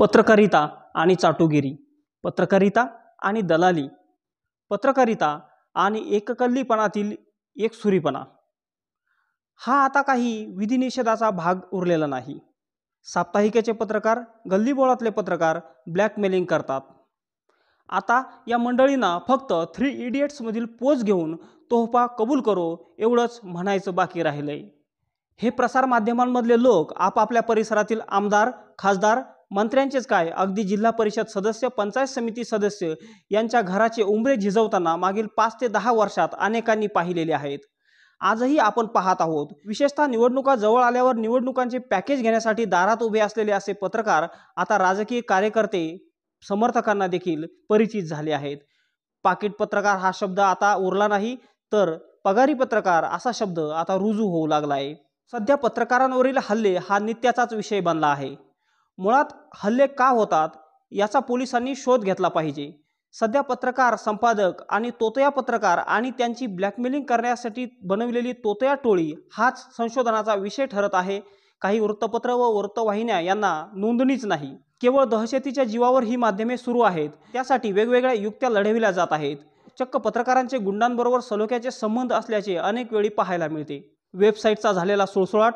पत्रकारिता आणि चाटुगिरी पत्रकारिता आणि दलाली पत्रकारिता आणि एककल्लीपणातील एक सुरीपणा हा आता काही विधिनिषेधाचा भाग उरलेला नाही साप्ताहिकेचे पत्रकार गल्लीबोळातले पत्रकार ब्लॅकमेलिंग करतात आता या मंडळींना फक्त थ्री इडियट्समधील पोच घेऊन तोहफा कबूल करो एवढंच म्हणायचं बाकी राहिलंय हे प्रसारमाध्यमांमधले लोक आपापल्या परिसरातील आमदार खासदार मंत्र्यांचेच काय अगदी जिल्हा परिषद सदस्य पंचायत समिती सदस्य यांच्या घराचे उंबरे झिजवताना मागील पाच ते दहा वर्षात अनेकांनी पाहिलेले आहेत आजही आपण पाहत आहोत विशेषतः निवडणुका जवळ आल्यावर निवडणुकांचे पॅकेज घेण्यासाठी दारात उभे असलेले असे पत्रकार आता राजकीय कार्यकर्ते समर्थकांना देखील परिचित झाले आहेत पाकिट पत्रकार हा शब्द आता उरला नाही तर पगारी पत्रकार असा शब्द आता रुजू होऊ लागला आहे सध्या पत्रकारांवरील हल्ले हा नित्याचाच विषय बनला आहे मुळात हल्ले का होतात याचा पोलिसांनी शोध घेतला पाहिजे सध्या पत्रकार संपादक आणि तोतया पत्रकार आणि त्यांची ब्लॅकमेलिंग करण्यासाठी बनवलेली तोतया टोळी हाच संशोधनाचा विषय ठरत आहे काही वृत्तपत्र व वृत्तवाहिन्या यांना नोंदणीच नाही केवळ दहशतीच्या जीवावर ही माध्यमे सुरू आहेत त्यासाठी वेगवेगळ्या युक्त्या लढविल्या जात आहेत चक्क पत्रकारांचे गुंडांबरोबर सलोख्याचे संबंध असल्याचे अनेक वेळी पाहायला मिळते वेबसाईटचा झालेला सुळसुळाट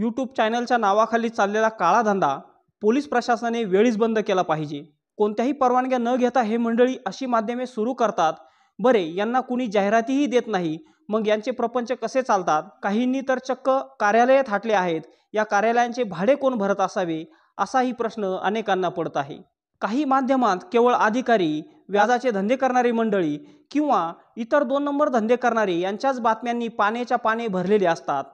यूट्यूब चॅनलच्या नावाखाली चाललेला काळा धंदा पोलीस प्रशासनाने वेळीच बंद केला पाहिजे कोणत्याही परवानग्या न घेता हे मंडळी अशी माध्यमे सुरू करतात बरे यांना कुणी जाहिरातीही देत नाही मग यांचे प्रपंच कसे चालतात काहींनी तर चक्क कार्यालये थाटले आहेत या कार्यालयांचे भाडे कोण भरत असावे असाही प्रश्न अनेकांना पडत आहे काही माध्यमात केवळ अधिकारी व्याजाचे धंदे करणारी मंडळी किंवा इतर दोन नंबर धंदे करणारे यांच्याच बातम्यांनी पाण्याच्या पाने भरलेले असतात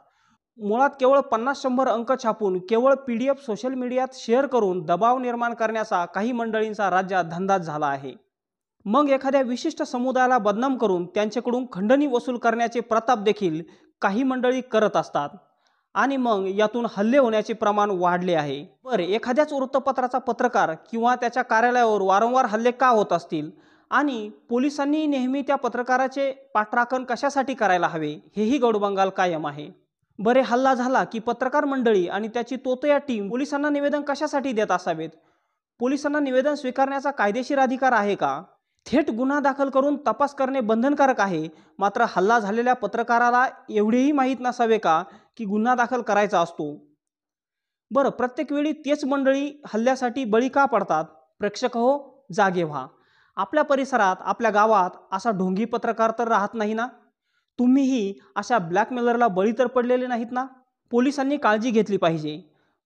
मुळात केवळ पन्नास शंभर अंक छापून केवळ पी डी एफ सोशल मीडियात शेअर करून दबाव निर्माण करण्याचा काही मंडळींचा राज्यात धंदाच झाला आहे मग एखाद्या विशिष्ट समुदायाला बदनाम करून त्यांच्याकडून खंडणी वसूल करण्याचे प्रताप देखील काही मंडळी करत असतात आणि मग यातून हल्ले होण्याचे प्रमाण वाढले आहे बरं एखाद्याच वृत्तपत्राचा पत्रकार किंवा त्याच्या कार्यालयावर वारंवार हल्ले का होत असतील आणि पोलिसांनी नेहमी त्या पत्रकाराचे पाठराखण कशासाठी करायला हवे हेही गौडबंगाल कायम आहे बरे हल्ला झाला की पत्रकार मंडळी आणि त्याची तोतया टीम पोलिसांना निवेदन कशासाठी देत असावेत पोलिसांना निवेदन स्वीकारण्याचा कायदेशीर अधिकार आहे का थेट गुन्हा दाखल करून तपास करणे बंधनकारक आहे मात्र हल्ला झालेल्या पत्रकाराला एवढेही माहीत नसावे का की गुन्हा दाखल करायचा असतो बरं प्रत्येक वेळी तेच मंडळी हल्ल्यासाठी बळी का पडतात प्रेक्षक हो जागे व्हा आपल्या परिसरात आपल्या गावात असा ढोंगी पत्रकार तर राहत नाही ना तुम्हीही अशा ब्लॅकमेलरला बळी तर पडलेले नाहीत ना पोलिसांनी काळजी घेतली पाहिजे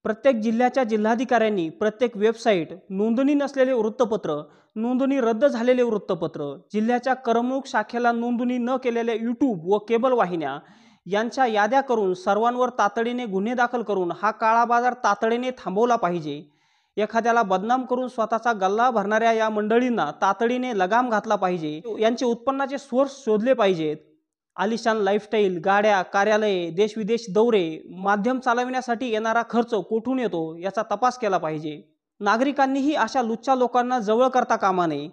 प्रत्येक जिल्ह्याच्या जिल्हाधिकाऱ्यांनी प्रत्येक वेबसाईट नोंदणी नसलेले वृत्तपत्र नोंदणी रद्द झालेले वृत्तपत्र जिल्ह्याच्या करमणूक शाखेला नोंदणी न केलेल्या यूट्यूब व केबल वाहिन्या यांच्या याद्या करून सर्वांवर तातडीने गुन्हे दाखल करून हा काळा बाजार तातडीने थांबवला पाहिजे एखाद्याला बदनाम करून स्वतःचा गल्ला भरणाऱ्या या मंडळींना तातडीने लगाम घातला पाहिजे यांचे उत्पन्नाचे सोर्स शोधले पाहिजेत आलिशान लाईफस्टाईल गाड्या कार्यालये देशविदेश दौरे माध्यम चालविण्यासाठी येणारा खर्च कोठून येतो याचा तपास केला पाहिजे नागरिकांनीही अशा लुच्चा लोकांना जवळ करता कामा नये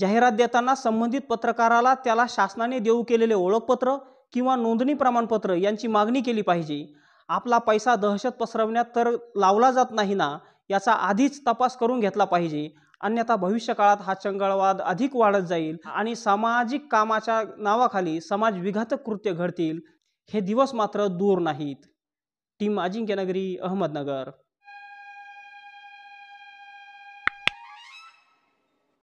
जाहिरात देताना संबंधित पत्रकाराला त्याला शासनाने देऊ केलेले ओळखपत्र किंवा नोंदणी प्रमाणपत्र यांची मागणी केली पाहिजे आपला पैसा दहशत पसरवण्यात तर लावला जात नाही ना याचा आधीच तपास करून घेतला पाहिजे अन्यथा भविष्य काळात हा चंगळवाद अधिक वाढत जाईल आणि सामाजिक कामाच्या नावाखाली समाज विघातक कृत्य घडतील हे दिवस मात्र दूर नाहीत टीम अजिंक्यनगरी अहमदनगर